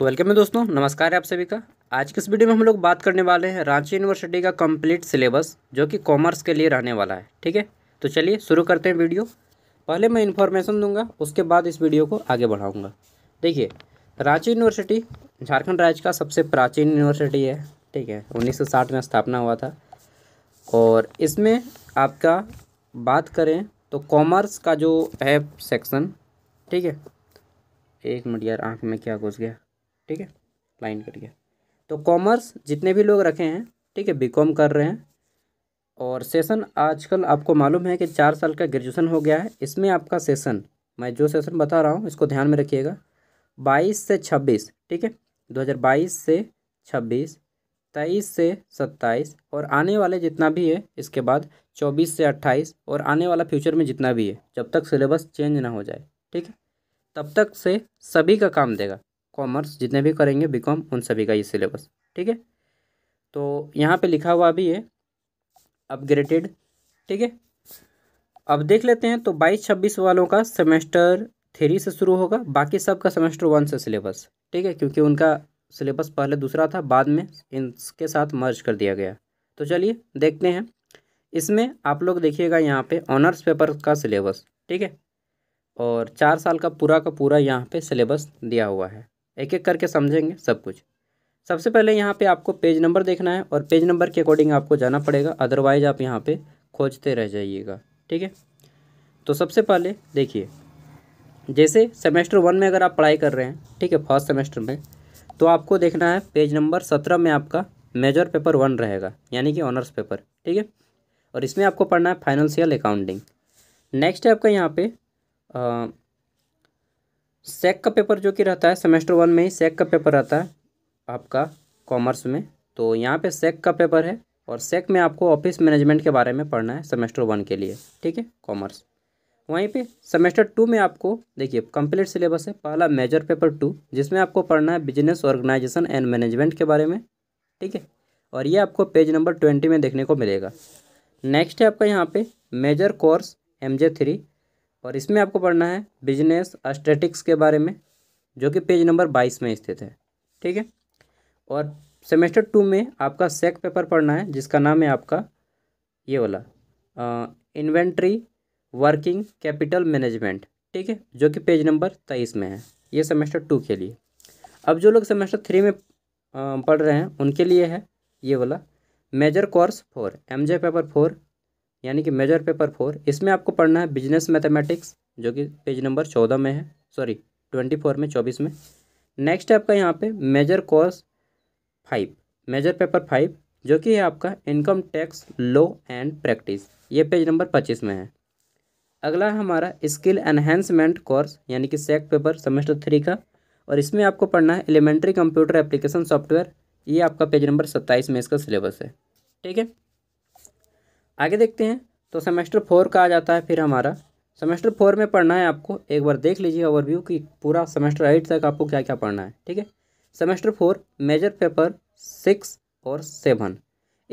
तो वेलकम है दोस्तों नमस्कार है आप सभी का आज की इस वीडियो में हम लोग बात करने वाले हैं रांची यूनिवर्सिटी का कंप्लीट सिलेबस जो कि कॉमर्स के लिए रहने वाला है ठीक है तो चलिए शुरू करते हैं वीडियो पहले मैं इन्फॉर्मेशन दूंगा उसके बाद इस वीडियो को आगे बढ़ाऊँगा देखिए रांची यूनिवर्सिटी झारखंड राज्य का सबसे प्राचीन यूनिवर्सिटी है ठीक है उन्नीस में स्थापना हुआ था और इसमें आपका बात करें तो कॉमर्स का जो है सेक्शन ठीक है एक मिनट यार आँख में क्या घुस गया ठीक है लाइन कट गया तो कॉमर्स जितने भी लोग रखे हैं ठीक है बी कर रहे हैं और सेशन आजकल आपको मालूम है कि चार साल का ग्रेजुएशन हो गया है इसमें आपका सेशन मैं जो सेशन बता रहा हूँ इसको ध्यान में रखिएगा बाईस से छब्बीस ठीक है दो हज़ार बाईस से छब्बीस तेईस से सत्ताईस और आने वाले जितना भी है इसके बाद चौबीस से अट्ठाईस और आने वाला फ्यूचर में जितना भी है जब तक सिलेबस चेंज ना हो जाए ठीक है तब तक से सभी का काम देगा कॉमर्स जितने भी करेंगे बीकॉम उन सभी का ये सिलेबस ठीक है तो यहाँ पे लिखा हुआ भी है अपग्रेडेड ठीक है अब देख लेते हैं तो बाईस छब्बीस वालों का सेमेस्टर थ्री से शुरू होगा बाकी सब का सेमेस्टर वन से सिलेबस ठीक है क्योंकि उनका सिलेबस पहले दूसरा था बाद में इनके साथ मर्ज कर दिया गया तो चलिए देखते हैं इसमें आप लोग देखिएगा यहाँ पे ऑनर्स पेपर का सिलेबस ठीक है और चार साल का पूरा का पूरा यहाँ पे सिलेबस दिया हुआ है एक एक करके समझेंगे सब कुछ सबसे पहले यहाँ पे आपको पेज नंबर देखना है और पेज नंबर के अकॉर्डिंग आपको जाना पड़ेगा अदरवाइज आप यहाँ पे खोजते रह जाइएगा ठीक है तो सबसे पहले देखिए जैसे सेमेस्टर वन में अगर आप पढ़ाई कर रहे हैं ठीक है फर्स्ट सेमेस्टर में तो आपको देखना है पेज नंबर सत्रह में आपका मेजर पेपर वन रहेगा यानी कि ऑनर्स पेपर ठीक है और इसमें आपको पढ़ना है फाइनेंशियल अकाउंटिंग नेक्स्ट है आपका यहाँ पे सेक का पेपर जो कि रहता है सेमेस्टर वन में ही सेक का पेपर रहता है आपका कॉमर्स में तो यहाँ पे सेक का पेपर है और सेक में आपको ऑफिस मैनेजमेंट के बारे में पढ़ना है सेमेस्टर वन के लिए ठीक है कॉमर्स वहीं पे सेमेस्टर टू में आपको देखिए कंप्लीट सिलेबस है पहला मेजर पेपर टू जिसमें आपको पढ़ना है बिजनेस ऑर्गेनाइजेशन एंड मैनेजमेंट के बारे में ठीक है और ये आपको पेज नंबर ट्वेंटी में देखने को मिलेगा नेक्स्ट है आपका यहाँ पे major course M J three और इसमें आपको पढ़ना है बिजनेस स्टेटिक्स के बारे में जो कि पेज नंबर बाईस में स्थित है ठीक है और सेमेस्टर टू में आपका सेक पेपर पढ़ना है जिसका नाम है आपका ये वाला इन्वेंट्री वर्किंग कैपिटल मैनेजमेंट ठीक है जो कि पेज नंबर तेईस में है ये सेमेस्टर टू के लिए अब जो लोग सेमेस्टर थ्री में पढ़ रहे हैं उनके लिए है ये वाला major course four M paper four यानी कि मेजर पेपर फोर इसमें आपको पढ़ना है बिजनेस मैथमेटिक्स जो कि पेज नंबर चौदह में है सॉरी ट्वेंटी फोर में चौबीस में नेक्स्ट है आपका यहाँ पे major course five major paper five जो कि है आपका income tax law and practice ये पेज नंबर पच्चीस में है अगला हमारा स्किल एनहेंसमेंट कोर्स यानी कि सेक पेपर सेमेस्टर थ्री का और इसमें आपको पढ़ना है एलिमेंट्री कंप्यूटर एप्लीकेशन सॉफ्टवेयर ये आपका पेज नंबर सत्ताईस में इसका सिलेबस है ठीक है आगे देखते हैं तो सेमेस्टर फोर का आ जाता है फिर हमारा सेमेस्टर फोर में पढ़ना है आपको एक बार देख लीजिए ओवरव्यू कि पूरा सेमेस्टर एट तक आपको क्या क्या पढ़ना है ठीक है semester four major paper six और सेवन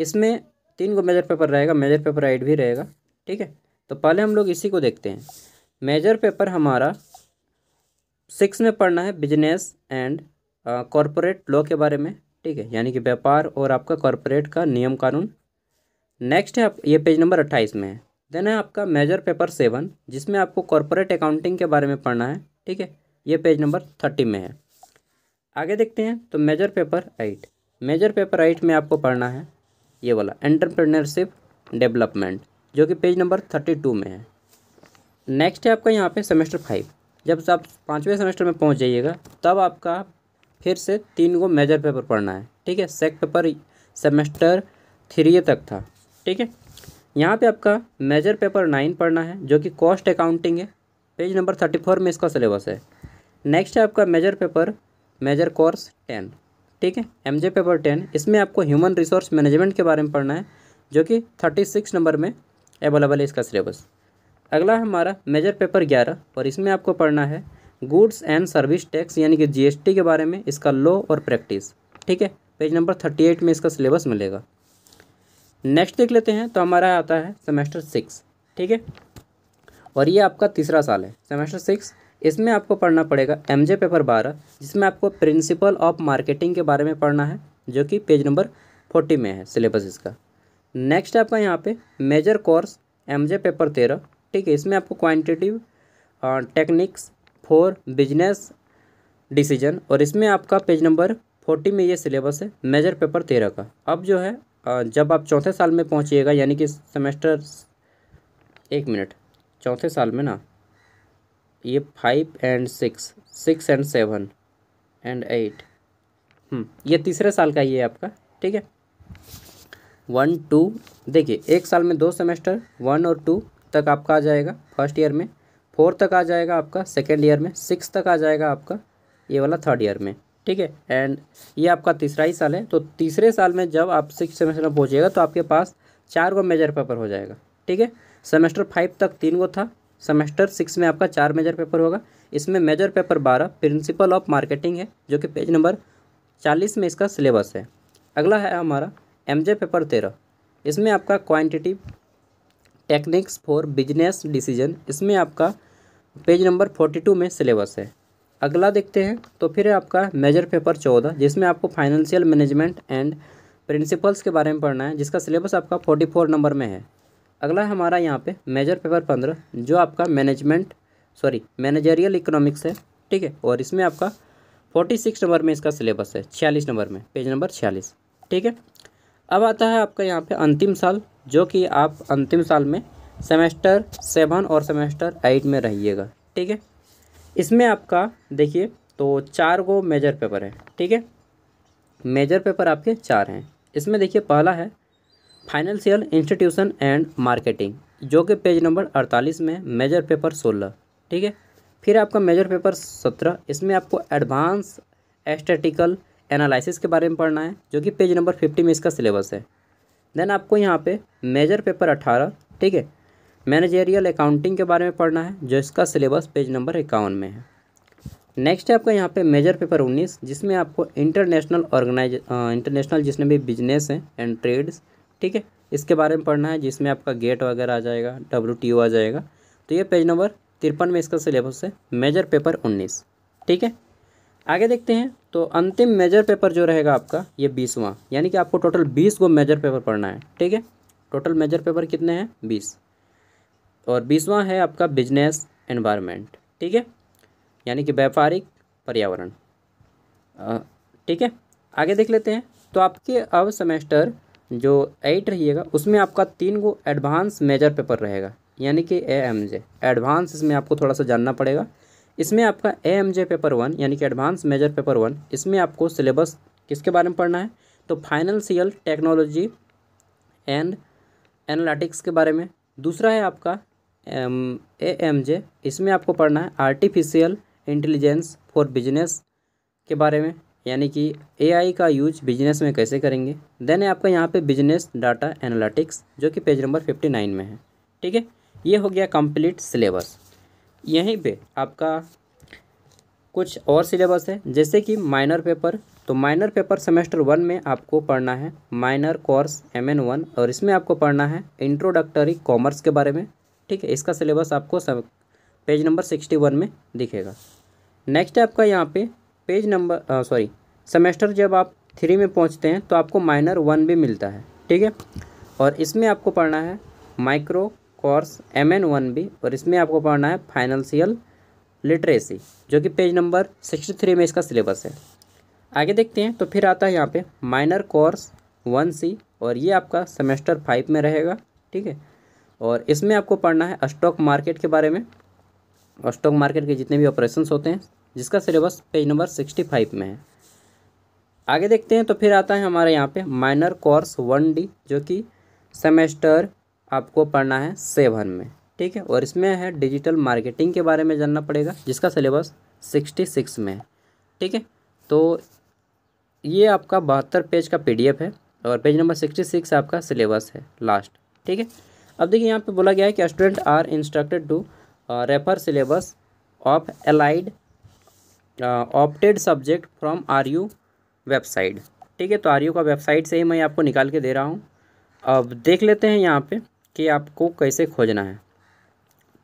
इसमें तीन को मेजर पेपर रहेगा मेजर पेपर एट भी रहेगा ठीक है तो पहले हम लोग इसी को देखते हैं मेजर पेपर हमारा सिक्स में पढ़ना है बिजनेस एंड कॉरपोरेट लॉ के बारे में ठीक है यानी कि व्यापार और आपका कॉरपोरेट का नियम कानून नेक्स्ट है आप ये पेज नंबर अट्ठाईस में है देन है आपका मेजर पेपर सेवन जिसमें आपको कॉरपोरेट अकाउंटिंग के बारे में पढ़ना है ठीक है ये पेज नंबर थर्टी में है आगे देखते हैं तो major paper eight major paper eight में आपको पढ़ना है ये वाला एंटरप्रेनरशिप डेवलपमेंट जो कि पेज नंबर थर्टी टू में है नेक्स्ट है आपका यहाँ पे सेमेस्टर फाइव जब आप पाँचवें सेमेस्टर में पहुँच जाइएगा तब आपका फिर से तीन को मेजर पेपर पढ़ना है ठीक है सेक पेपर सेमेस्टर थ्री तक था ठीक है यहाँ पे आपका मेजर पेपर नाइन पढ़ना है जो कि कॉस्ट अकाउंटिंग है पेज नंबर थर्टी फोर में इसका सिलेबस है नेक्स्ट है आपका major paper major course ten ठीक है एम जे पेपर टेन इसमें आपको ह्यूमन रिसोर्स मैनेजमेंट के बारे में पढ़ना है जो कि थर्टी सिक्स नंबर में अवेलेबल है इसका सिलेबस अगला हमारा मेजर पेपर ग्यारह और इसमें आपको पढ़ना है गुड्स एंड सर्विस टैक्स यानी कि जीएसटी के बारे में इसका लॉ और प्रैक्टिस ठीक है पेज नंबर थर्टी एट में इसका सिलेबस मिलेगा नेक्स्ट देख लेते हैं तो हमारा आता है सेमेस्टर सिक्स ठीक है और ये आपका तीसरा साल है सेमेस्टर सिक्स इसमें आपको पढ़ना पड़ेगा एम जे पेपर बारह जिसमें आपको प्रिंसिपल ऑफ मार्केटिंग के बारे में पढ़ना है जो कि पेज नंबर फोर्टी में है सिलेबस इसका नेक्स्ट आपका यहाँ पे major course M J paper तेरह ठीक है इसमें आपको quantitative techniques for business decision और इसमें आपका पेज नंबर फोर्टी में ये सिलेबस है मेजर पेपर तेरह का अब जो है जब आप चौथे साल में पहुँचिएगा यानी कि सेमेस्टर एक मिनट चौथे साल में ना ये five and six six and seven and eight hmm, ये तीसरे साल का ही है आपका ठीक है वन टू देखिए एक साल में दो सेमेस्टर वन और टू तक आपका आ जाएगा फर्स्ट ईयर में फोर तक आ जाएगा आपका सेकेंड ईयर में सिक्स तक आ जाएगा आपका ये वाला थर्ड ईयर में ठीक है एंड ये आपका तीसरा ही साल है तो तीसरे साल में जब आप सिक्स सेमेस्टर में पहुँचेगा तो आपके पास चार गो मेजर पेपर हो जाएगा ठीक है सेमेस्टर फाइव तक तीन गो था सेमेस्टर सिक्स में आपका चार मेजर पेपर होगा इसमें मेजर पेपर बारह प्रिंसिपल ऑफ मार्केटिंग है जो कि पेज नंबर चालीस में इसका सिलेबस है अगला है हमारा एम जे पेपर तेरह इसमें आपका quantity techniques for business decision इसमें आपका पेज नंबर फोर्टी टू में सिलेबस है अगला देखते हैं तो फिर है आपका मेजर पेपर चौदह जिसमें आपको फाइनेंशियल मैनेजमेंट एंड प्रिंसिपल्स के बारे में पढ़ना है जिसका सिलेबस आपका फोर्टी फोर नंबर में है अगला है हमारा यहाँ पे मेजर पेपर पंद्रह जो आपका मैनेजमेंट सॉरी मैनेजरियल इकोनॉमिक्स है ठीक है और इसमें आपका फोर्टी सिक्स नंबर में इसका सिलेबस है छियालीस नंबर में पेज नंबर छियालीस ठीक है अब आता है आपका यहाँ पे अंतिम साल जो कि आप अंतिम साल में सेमेस्टर सेवन और सेमेस्टर एट में रहिएगा ठीक है इसमें आपका देखिए तो चार गो मेजर पेपर है ठीक है मेजर पेपर आपके चार हैं इसमें देखिए पहला है फाइनेंशियल इंस्टीट्यूशन एंड मार्केटिंग जो कि पेज नंबर अड़तालीस में मेजर पेपर सोलह ठीक है फिर आपका मेजर पेपर सत्रह इसमें आपको एडवांस एस्टेटिकल एनालिसिस के बारे में पढ़ना है जो कि पेज नंबर फिफ्टी में इसका सिलेबस है देन आपको यहाँ पे मेजर पेपर अट्ठारह ठीक है मैनेजेरियल अकाउंटिंग के बारे में पढ़ना है जो इसका सिलेबस पेज नंबर इक्यावन में है नेक्स्ट है आपका यहाँ पे मेजर पेपर उन्नीस जिसमें आपको इंटरनेशनल ऑर्गेनाइज इंटरनेशनल जिसने भी बिजनेस हैं एंड ट्रेड्स ठीक है इसके बारे में पढ़ना है जिसमें आपका गेट वगैरह आ जाएगा डब्ल्यू आ जाएगा तो ये पेज नंबर तिरपन में इसका सिलेबस है मेजर पेपर उन्नीस ठीक है आगे देखते हैं तो अंतिम मेजर पेपर जो रहेगा आपका ये बीसवां यानी कि आपको टोटल बीस को मेजर पेपर पढ़ना है ठीक है टोटल मेजर पेपर कितने हैं बीस और बीसवा है आपका बिजनेस एनवायरनमेंट ठीक है यानी कि व्यापारिक पर्यावरण ठीक है आगे देख लेते हैं तो आपके अब सेमेस्टर जो एट रहिएगा उसमें आपका तीन गो एडवांस मेजर पेपर रहेगा यानी कि ए एम जे एडवांस इसमें आपको थोड़ा सा जानना पड़ेगा इसमें आपका A M J paper one यानी कि एडवांस मेजर पेपर वन इसमें आपको सिलेबस किसके बारे में पढ़ना है तो फाइनेंशियल टेक्नोलॉजी एंड एनालिटिक्स के बारे में दूसरा है आपका एम ए एम जे इसमें आपको पढ़ना है आर्टिफिशियल इंटेलिजेंस फॉर बिजनेस के बारे में यानी कि एआई का यूज बिजनेस में कैसे करेंगे देन है आपका यहाँ पे बिजनेस डाटा एनालिटिक्स जो कि पेज नंबर फिफ्टी नाइन में है ठीक है ये हो गया कंप्लीट सिलेबस यहीं पे आपका कुछ और सिलेबस है जैसे कि माइनर पेपर तो माइनर पेपर सेमेस्टर वन में आपको पढ़ना है minor course M N one और इसमें आपको पढ़ना है इंट्रोडक्टरी कॉमर्स के बारे में ठीक है इसका सिलेबस आपको सब पेज नंबर सिक्सटी वन में दिखेगा नेक्स्ट है आपका यहाँ पे पेज नंबर सॉरी सेमेस्टर जब आप थ्री में पहुँचते हैं तो आपको माइनर वन भी मिलता है ठीक है और इसमें आपको पढ़ना है micro course M N one भी और इसमें आपको पढ़ना है फाइनेंशियल लिटरेसी जो कि पेज नंबर सिक्सटी थ्री में इसका सिलेबस है आगे देखते हैं तो फिर आता है यहाँ पे माइनर कोर्स वन सी और ये आपका सेमेस्टर फाइव में रहेगा ठीक है और इसमें आपको पढ़ना है स्टॉक मार्केट के बारे में और स्टॉक मार्केट के जितने भी ऑपरेशन होते हैं जिसका syllabus page number sixty five में है आगे देखते हैं तो फिर आता है हमारे यहाँ पे माइनर कोर्स वन डी जो कि सेमेस्टर आपको पढ़ना है सेवन में ठीक है और इसमें है डिजिटल मार्केटिंग के बारे में जानना पड़ेगा जिसका सिलेबस सिक्सटी सिक्स में है ठीक है तो ये आपका बहत्तर पेज का पी है और पेज नंबर सिक्सटी सिक्स आपका सिलेबस है लास्ट ठीक है अब देखिए यहाँ पे बोला गया है कि student are instructed to refer syllabus of allied opted subject from R U website ठीक है तो आर यू का वेबसाइट से ही मैं आपको निकाल के दे रहा हूँ अब देख लेते हैं यहाँ पे कि आपको कैसे खोजना है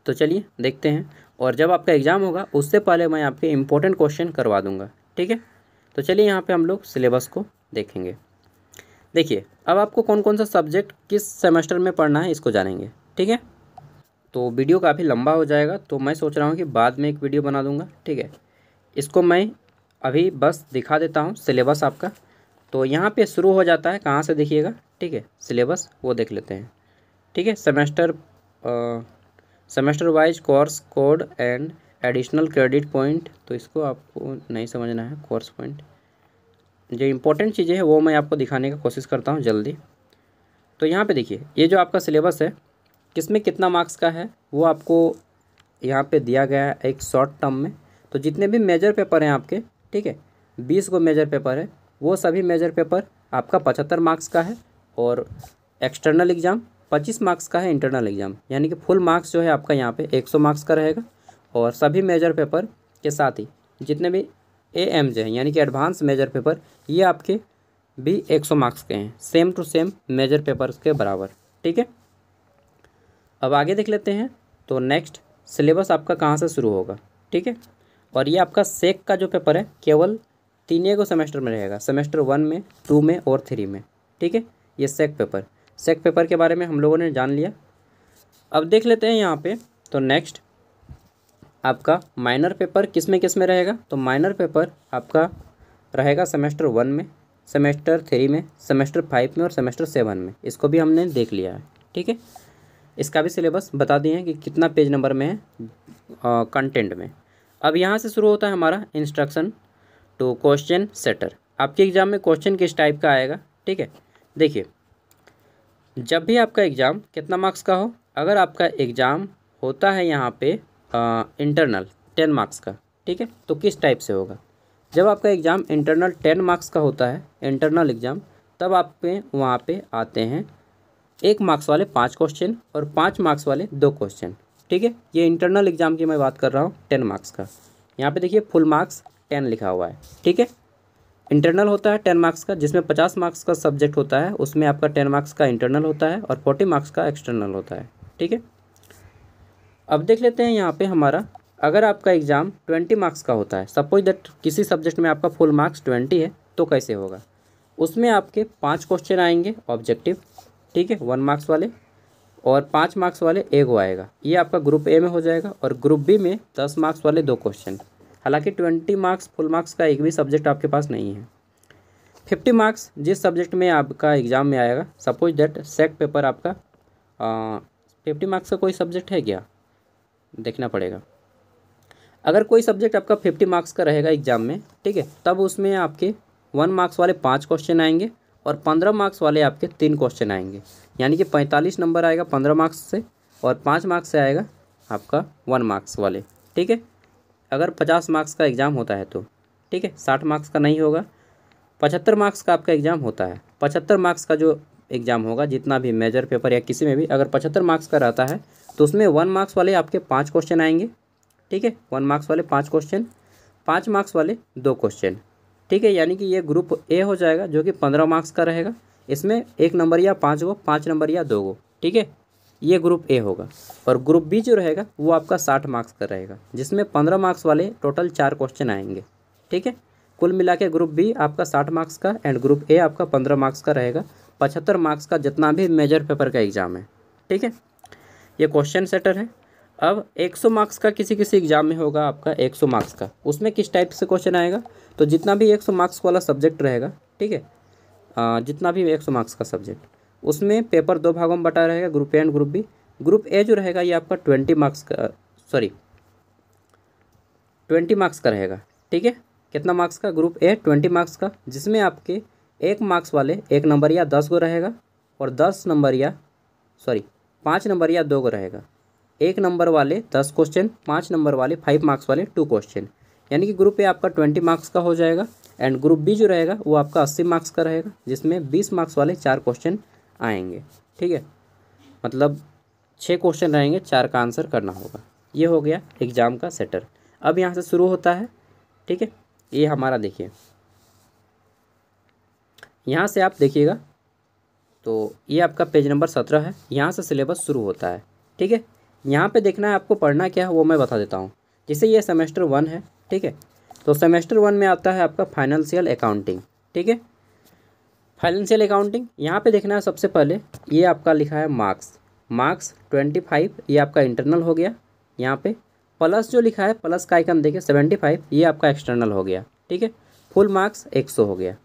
तो चलिए देखते हैं और जब आपका एग्ज़ाम होगा उससे पहले मैं आपके इम्पोर्टेंट क्वेश्चन करवा दूँगा ठीक है तो चलिए यहाँ पे हम लोग सिलेबस को देखेंगे देखिए अब आपको कौन कौन सा सब्जेक्ट किस सेमेस्टर में पढ़ना है इसको जानेंगे ठीक है तो वीडियो काफ़ी लंबा हो जाएगा तो मैं सोच रहा हूँ कि बाद में एक वीडियो बना दूँगा ठीक है इसको मैं अभी बस दिखा देता हूँ सिलेबस आपका तो यहाँ पे शुरू हो जाता है कहाँ से देखिएगा ठीक है सिलेबस वो देख लेते हैं ठीक है semester semester wise course code and additional credit point तो इसको आपको नहीं समझना है कोर्स पॉइंट जो इम्पोर्टेंट चीज़ें हैं वो मैं आपको दिखाने की कोशिश करता हूँ जल्दी तो यहाँ पे देखिए ये जो आपका सिलेबस है किसमें कितना मार्क्स का है वो आपको यहाँ पे दिया गया है एक शॉर्ट टर्म में तो जितने भी मेजर पेपर हैं आपके ठीक है बीस गो मेजर पेपर है वो सभी मेजर पेपर आपका पचहत्तर मार्क्स का है और एक्सटर्नल एग्ज़ाम पच्चीस मार्क्स का है इंटरनल एग्ज़ाम यानी कि फुल मार्क्स जो है आपका यहाँ पर एक मार्क्स का रहेगा और सभी मेजर पेपर के साथ ही जितने भी ए एम जे हैं यानी कि एडवांस मेजर पेपर ये आपके भी एक सौ मार्क्स के हैं same to same major paper के बराबर ठीक है अब आगे देख लेते हैं तो नेक्स्ट सिलेबस आपका कहाँ से शुरू होगा ठीक है और ये आपका सेक का जो पेपर है केवल तीन को सेमेस्टर में रहेगा सेमेस्टर वन में टू में और थ्री में ठीक है ये सेक पेपर सेक पेपर के बारे में हम लोगों ने जान लिया अब देख लेते हैं यहाँ पे तो नेक्स्ट आपका माइनर पेपर किस में किस में रहेगा तो माइनर पेपर आपका रहेगा सेमेस्टर वन में सेमेस्टर थ्री में सेमेस्टर फाइव में और सेमेस्टर सेवन में इसको भी हमने देख लिया है ठीक है इसका भी सिलेबस बता दिए हैं कि कितना पेज नंबर में है कंटेंट में अब यहाँ से शुरू होता है हमारा इंस्ट्रक्शन टू क्वेश्चन सेटर आपके एग्ज़ाम में क्वेश्चन किस टाइप का आएगा ठीक है देखिए जब भी आपका एग्ज़ाम कितना मार्क्स का हो अगर आपका एग्ज़ाम होता है यहाँ पे इंटरनल टेन मार्क्स का ठीक है तो किस टाइप से होगा जब आपका एग्ज़ाम इंटरनल टेन मार्क्स का होता है इंटरनल एग्ज़ाम तब आप वहाँ पे आते हैं एक मार्क्स वाले पाँच क्वेश्चन और पाँच मार्क्स वाले दो क्वेश्चन ठीक है ये इंटरनल एग्ज़ाम की मैं बात कर रहा हूँ टेन मार्क्स का यहाँ पे देखिए फुल मार्क्स टेन लिखा हुआ है ठीक है इंटरनल होता है टेन मार्क्स का जिसमें पचास मार्क्स का सब्जेक्ट होता है उसमें आपका टेन मार्क्स का इंटरनल होता है और फोर्टी मार्क्स का एक्सटर्नल होता है ठीक है अब देख लेते हैं यहाँ पे हमारा अगर आपका एग्ज़ाम ट्वेंटी मार्क्स का होता है सपोज दैट किसी सब्जेक्ट में आपका फुल मार्क्स ट्वेंटी है तो कैसे होगा उसमें आपके पाँच क्वेश्चन आएंगे ऑब्जेक्टिव ठीक है वन मार्क्स वाले और पाँच मार्क्स वाले ए गो आएगा ये आपका ग्रुप ए में हो जाएगा और ग्रुप बी में दस मार्क्स वाले दो क्वेश्चन हालांकि ट्वेंटी मार्क्स फुल मार्क्स का एक भी सब्जेक्ट आपके पास नहीं है फिफ्टी मार्क्स जिस सब्जेक्ट में आपका एग्ज़ाम में आएगा सपोज दैट सेट पेपर आपका फिफ्टी मार्क्स का कोई सब्जेक्ट है क्या देखना पड़ेगा अगर कोई सब्जेक्ट आपका फिफ्टी मार्क्स का रहेगा एग्ज़ाम में ठीक है तब उसमें आपके वन मार्क्स वाले पाँच क्वेश्चन आएंगे और पंद्रह मार्क्स वाले आपके तीन क्वेश्चन आएंगे यानी कि पैंतालीस नंबर आएगा पंद्रह मार्क्स से और पाँच मार्क्स से आएगा आपका वन मार्क्स वाले ठीक है अगर पचास मार्क्स का एग्ज़ाम होता है तो ठीक है साठ मार्क्स का नहीं होगा पचहत्तर मार्क्स का आपका एग्ज़ाम होता है पचहत्तर मार्क्स का जो एग्ज़ाम होगा जितना भी मेजर पेपर या किसी में भी अगर पचहत्तर मार्क्स का रहता है तो उसमें वन मार्क्स वाले आपके पाँच क्वेश्चन आएंगे ठीक है वन मार्क्स वाले पाँच क्वेश्चन पाँच मार्क्स वाले दो क्वेश्चन ठीक है यानी कि ये ग्रुप ए हो जाएगा जो कि पंद्रह मार्क्स का रहेगा इसमें एक नंबर या पाँच गो पाँच नंबर या दो गो ठीक है ये ग्रुप ए होगा और ग्रुप बी जो रहेगा वो आपका साठ मार्क्स का रहेगा जिसमें पंद्रह मार्क्स वाले टोटल चार क्वेश्चन आएंगे ठीक है कुल मिला के ग्रुप बी आपका साठ मार्क्स का एंड ग्रुप ए आपका पंद्रह मार्क्स का रहेगा पचहत्तर मार्क्स का जितना भी मेजर पेपर का एग्ज़ाम है ठीक है ये क्वेश्चन सेटर है अब 100 मार्क्स का किसी किसी एग्ज़ाम में होगा आपका 100 मार्क्स का उसमें किस टाइप से क्वेश्चन आएगा तो जितना भी 100 मार्क्स वाला सब्जेक्ट रहेगा ठीक है जितना भी 100 मार्क्स का सब्जेक्ट उसमें पेपर दो भागों में बटा रहेगा group A and group B group A जो रहेगा ये आपका ट्वेंटी मार्क्स का सॉरी ट्वेंटी मार्क्स का रहेगा ठीक है कितना मार्क्स का ग्रुप ए ट्वेंटी मार्क्स का जिसमें आपके एक मार्क्स वाले एक नंबर या दस गो रहेगा और दस नंबर या सॉरी पाँच नंबर या दो गो रहेगा एक नंबर वाले दस क्वेश्चन पाँच नंबर वाले फाइव मार्क्स वाले टू क्वेश्चन यानी कि ग्रुप ए आपका ट्वेंटी मार्क्स का हो जाएगा एंड ग्रुप बी जो रहेगा वो आपका अस्सी मार्क्स का रहेगा जिसमें बीस मार्क्स वाले चार क्वेश्चन आएंगे ठीक है मतलब छः क्वेश्चन रहेंगे चार का आंसर करना होगा ये हो गया एग्ज़ाम का सेटर अब यहाँ से शुरू होता है ठीक है ये हमारा देखिए यहाँ से आप देखिएगा तो ये आपका पेज नंबर सत्रह है यहाँ से सिलेबस शुरू होता है ठीक है यहाँ पे देखना है आपको पढ़ना क्या है वो मैं बता देता हूँ जैसे ये सेमेस्टर वन है ठीक है तो सेमेस्टर वन में आता है आपका फाइनेंशियल अकाउंटिंग ठीक है फाइनेंशियल अकाउंटिंग यहाँ पे देखना है सबसे पहले ये आपका लिखा है मार्क्स मार्क्स ट्वेंटी फाइव ये आपका इंटरनल हो गया यहाँ पे प्लस जो लिखा है प्लस का आइकन देखिए सेवेंटी फाइव ये आपका एक्सटर्नल हो गया ठीक है फुल मार्क्स एक सौ हो गया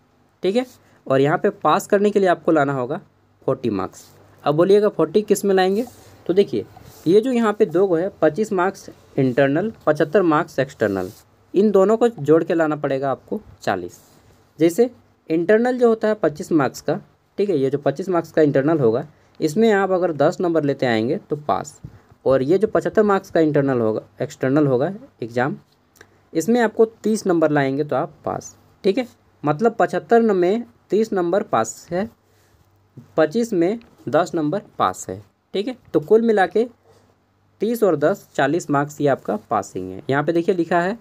ठीक है और यहाँ पे पास करने के लिए आपको लाना होगा फोर्टी मार्क्स अब बोलिएगा फोर्टी किस में लाएंगे तो देखिए ये जो यहाँ पे दो गो है पच्चीस मार्क्स इंटरनल पचहत्तर मार्क्स एक्सटर्नल इन दोनों को जोड़ के लाना पड़ेगा आपको चालीस जैसे इंटरनल जो होता है पच्चीस मार्क्स का ठीक है ये जो पच्चीस मार्क्स का इंटरनल होगा इसमें आप अगर दस नंबर लेते आएंगे तो पास और ये जो पचहत्तर मार्क्स का इंटरनल होगा एक्सटर्नल होगा एग्ज़ाम इसमें आपको तीस नंबर लाएंगे तो आप पास ठीक है मतलब पचहत्तर में तीस नंबर पास है पच्चीस में दस नंबर पास है ठीक है तो कुल मिला के तीस और दस चालीस मार्क्स ये आपका पासिंग है यहाँ पे देखिए लिखा है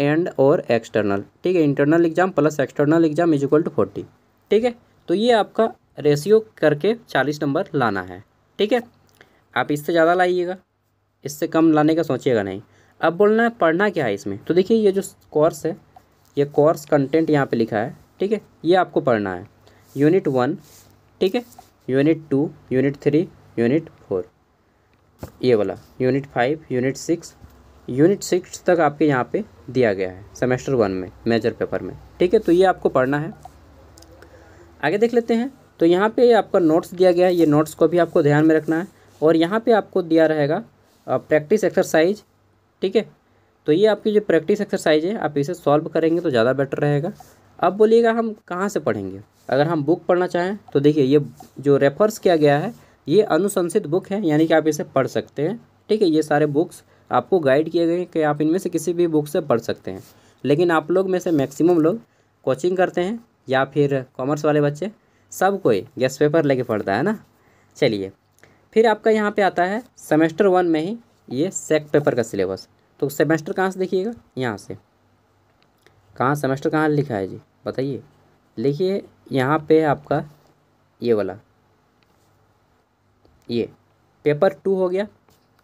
एंड और एक्सटर्नल ठीक है internal exam plus external exam is equal to forty ठीक है तो ये आपका रेशियो करके चालीस नंबर लाना है ठीक है आप इससे ज़्यादा लाइएगा इससे कम लाने का सोचिएगा नहीं अब बोलना है पढ़ना क्या है इसमें तो देखिए ये जो कोर्स है ये कोर्स कंटेंट यहाँ पे लिखा है ठीक है ये आपको पढ़ना है यूनिट वन ठीक है unit two unit three unit four ये वाला unit five unit six unit six तक आपके यहाँ पे दिया गया है सेमेस्टर वन में मेजर पेपर में ठीक है तो ये आपको पढ़ना है आगे देख लेते हैं तो यहाँ पे आपका नोट्स दिया गया है ये नोट्स को भी आपको ध्यान में रखना है और यहाँ पे आपको दिया रहेगा प्रैक्टिस एक्सरसाइज ठीक है तो ये आपकी जो प्रैक्टिस एक्सरसाइज है आप इसे सॉल्व करेंगे तो ज़्यादा बेटर रहेगा अब बोलिएगा हम कहाँ से पढ़ेंगे अगर हम बुक पढ़ना चाहें तो देखिए ये जो रेफर्स किया गया है ये अनुशंसित बुक है यानी कि आप इसे पढ़ सकते हैं ठीक है ये सारे बुक्स आपको गाइड किए गए कि आप इनमें से किसी भी बुक से पढ़ सकते हैं लेकिन आप लोग में से मैक्सिमम लोग कोचिंग करते हैं या फिर कॉमर्स वाले बच्चे सब कोई गेस्ट पेपर लेके पढ़ता है ना चलिए फिर आपका यहाँ पे आता है सेमेस्टर वन में ही ये सेक पेपर का सिलेबस तो सेमेस्टर कहाँ से देखिएगा यहाँ से कहाँ सेमेस्टर कहाँ लिखा है जी बताइए लिखिए यहाँ पे आपका ये वाला ये पेपर टू हो गया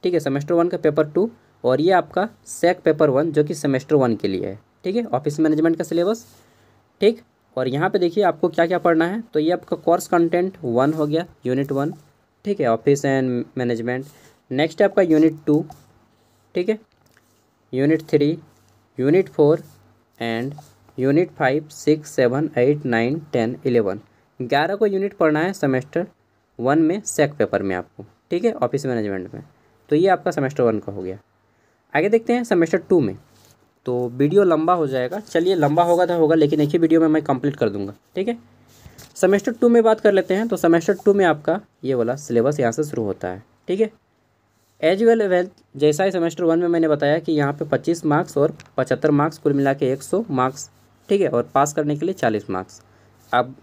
ठीक है सेमेस्टर वन का पेपर टू और ये आपका सेक पेपर वन जो कि सेमेस्टर वन के लिए है ठीक है ऑफिस मैनेजमेंट का सिलेबस ठीक और यहाँ पे देखिए आपको क्या क्या पढ़ना है तो ये आपका कोर्स कंटेंट वन हो गया यूनिट वन ठीक है ऑफिस एंड मैनेजमेंट नेक्स्ट आपका यूनिट टू ठीक है unit three unit four and unit five six seven eight nine ten eleven ग्यारह को यूनिट पढ़ना है सेमेस्टर वन में सेक पेपर में आपको ठीक है ऑफिस मैनेजमेंट में तो ये आपका सेमेस्टर वन का हो गया आगे देखते हैं सेमेस्टर टू में तो वीडियो लंबा हो जाएगा चलिए लंबा होगा तो होगा लेकिन एक ही वीडियो में मैं कंप्लीट कर दूंगा ठीक है सेमेस्टर टू में बात कर लेते हैं तो सेमेस्टर टू में आपका ये वाला सिलेबस यहाँ से शुरू होता है ठीक है एज वेल वेल जैसा ही सेमेस्टर वन में मैंने बताया कि यहाँ पे 25 मार्क्स और 75 मार्क्स कुल मिला के एक मार्क्स ठीक है और पास करने के लिए 40 मार्क्स अब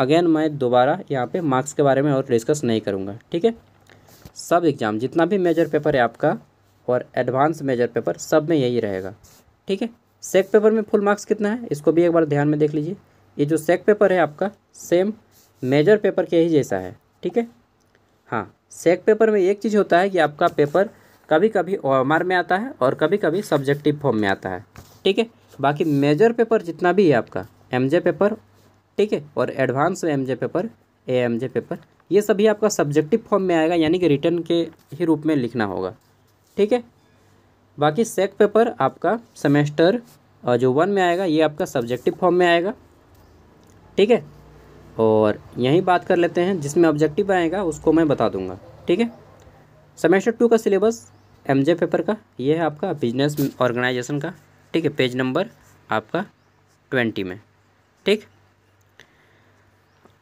अगेन मैं दोबारा यहाँ पे मार्क्स के बारे में और डिस्कस नहीं करूँगा ठीक है सब एग्ज़ाम जितना भी मेजर पेपर है आपका और एडवांस मेजर पेपर सब में यही रहेगा ठीक है सेक पेपर में फुल मार्क्स कितना है इसको भी एक बार ध्यान में देख लीजिए ये जो सेक पेपर है आपका सेम मेजर पेपर के ही जैसा है ठीक है सेक पेपर में एक चीज़ होता है कि आपका पेपर कभी कभी ओ में आता है और कभी कभी सब्जेक्टिव फॉर्म में आता है ठीक है बाकी मेजर पेपर जितना भी है आपका एम पेपर ठीक है और advance M paper A M paper ये सभी आपका सब्जेक्टिव फॉर्म में आएगा यानी कि रिटर्न के ही रूप में लिखना होगा ठीक है बाकी सेक पेपर आपका सेमेस्टर जो वन में आएगा ये आपका सब्जेक्टिव फॉर्म में आएगा ठीक है और यहीं बात कर लेते हैं जिसमें ऑब्जेक्टिव आएगा उसको मैं बता दूंगा ठीक है सेमेस्टर टू का सिलेबस एम जे पेपर का ये है आपका बिजनेस ऑर्गेनाइजेशन का ठीक है पेज नंबर आपका ट्वेंटी में ठीक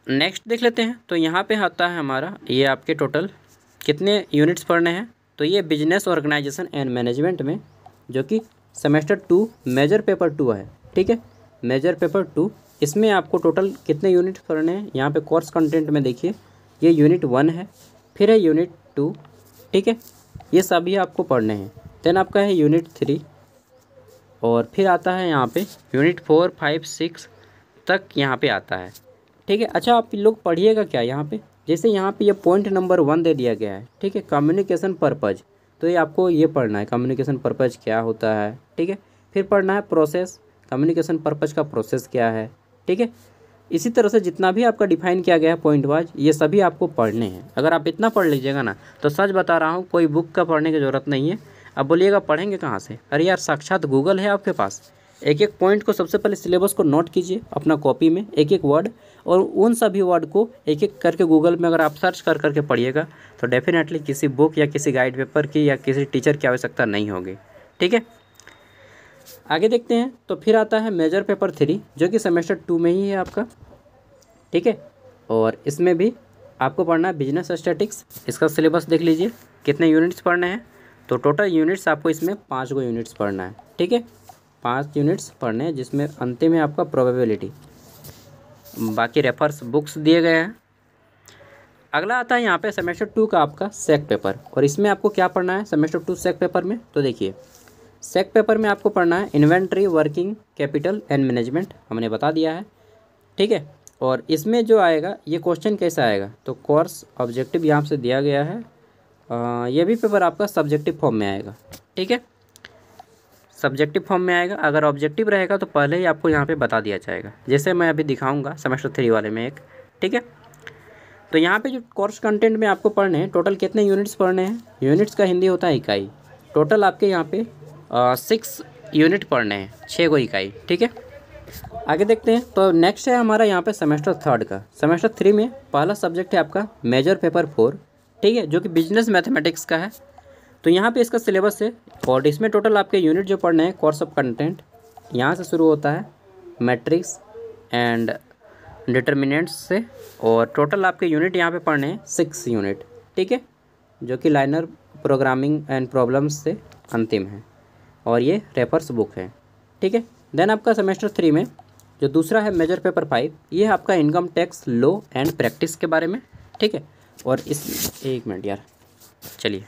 नेक्स्ट देख लेते हैं तो यहाँ पे आता है हमारा ये आपके टोटल कितने यूनिट्स पढ़ने हैं तो ये बिजनेस ऑर्गेनाइजेशन एंड मैनेजमेंट में जो कि semester two major paper two है ठीक है मेजर पेपर टू इसमें आपको टोटल कितने यूनिट पढ़ने हैं यहाँ पे कोर्स कंटेंट में देखिए ये यूनिट वन है फिर है यूनिट टू ठीक है ये सभी आपको पढ़ने हैं देन आपका है यूनिट थ्री और फिर आता है यहाँ पे यूनिट फोर फाइव सिक्स तक यहाँ पे आता है ठीक है अच्छा आप लोग पढ़िएगा क्या यहाँ पे जैसे यहाँ पे ये पॉइंट नंबर वन दे दिया गया है ठीक है कम्युनिकेशन पर्पज़ तो ये आपको ये पढ़ना है कम्युनिकेशन पर्पज़ क्या होता है ठीक है फिर पढ़ना है प्रोसेस कम्युनिकेशन पर्पज़ का प्रोसेस क्या है ठीक है इसी तरह से जितना भी आपका डिफाइन किया गया है पॉइंट वाइज ये सभी आपको पढ़ने हैं अगर आप इतना पढ़ लीजिएगा ना तो सच बता रहा हूँ कोई बुक का पढ़ने की ज़रूरत नहीं है अब बोलिएगा पढ़ेंगे कहाँ से अरे यार साक्षात गूगल है आपके पास एक एक पॉइंट को सबसे पहले सिलेबस को नोट कीजिए अपना कॉपी में एक एक वर्ड और उन सभी वर्ड को एक एक करके गूगल में अगर आप सर्च कर करके पढ़िएगा तो डेफिनेटली किसी बुक या किसी गाइड पेपर की या किसी टीचर की आवश्यकता नहीं होगी ठीक है आगे देखते हैं तो फिर आता है मेजर पेपर थ्री जो कि सेमेस्टर टू में ही है आपका ठीक है और इसमें भी आपको पढ़ना है बिजनेस स्टेटिक्स इसका सिलेबस देख लीजिए कितने यूनिट्स पढ़ने हैं तो टोटल यूनिट्स आपको इसमें पाँच गो यूनिट्स पढ़ना है ठीक है पाँच यूनिट्स पढ़ने हैं जिसमें अंतिम है आपका प्रोबेबिलिटी बाकी रेफर्स बुक्स दिए गए हैं अगला आता है यहाँ पे सेमेस्टर टू का आपका सेक पेपर और इसमें आपको क्या पढ़ना है सेमेस्टर टू सेक पेपर में तो देखिए सेक पेपर में आपको पढ़ना है inventory working capital and management हमने बता दिया है ठीक है और इसमें जो आएगा ये क्वेश्चन कैसा आएगा तो कोर्स ऑब्जेक्टिव यहाँ से दिया गया है आ, ये भी पेपर आपका सब्जेक्टिव फॉर्म में आएगा ठीक है सब्जेक्टिव फॉर्म में आएगा अगर ऑब्जेक्टिव रहेगा तो पहले ही आपको यहाँ पे बता दिया जाएगा जैसे मैं अभी दिखाऊंगा सेमेस्टर थ्री वाले में एक ठीक है तो यहाँ पे जो कोर्स कंटेंट में आपको पढ़ने हैं टोटल कितने यूनिट्स पढ़ने हैं यूनिट्स का हिंदी होता है इकाई टोटल आपके यहाँ पे सिक्स यूनिट पढ़ने हैं छः को इकाई ठीक है आगे देखते हैं तो नेक्स्ट है हमारा यहाँ पे सेमेस्टर थर्ड का सेमेस्टर थ्री में पहला सब्जेक्ट है आपका मेजर पेपर फोर ठीक है जो कि बिजनेस मैथमेटिक्स का है तो यहाँ पे इसका सिलेबस है और इसमें टोटल आपके यूनिट जो पढ़ने हैं कोर्स ऑफ कंटेंट यहाँ से शुरू होता है मैट्रिक्स एंड डिटर्मिनेंट्स से और टोटल आपके यूनिट यहाँ पे पढ़ने हैं सिक्स यूनिट ठीक है जो कि लाइनर प्रोग्रामिंग एंड प्रॉब्लम्स से अंतिम है और ये रेफर्स बुक है ठीक है देन आपका सेमेस्टर थ्री में जो दूसरा है मेजर पेपर फाइव ये है आपका income tax law and practice के बारे में ठीक है और इस एक मिनट यार चलिए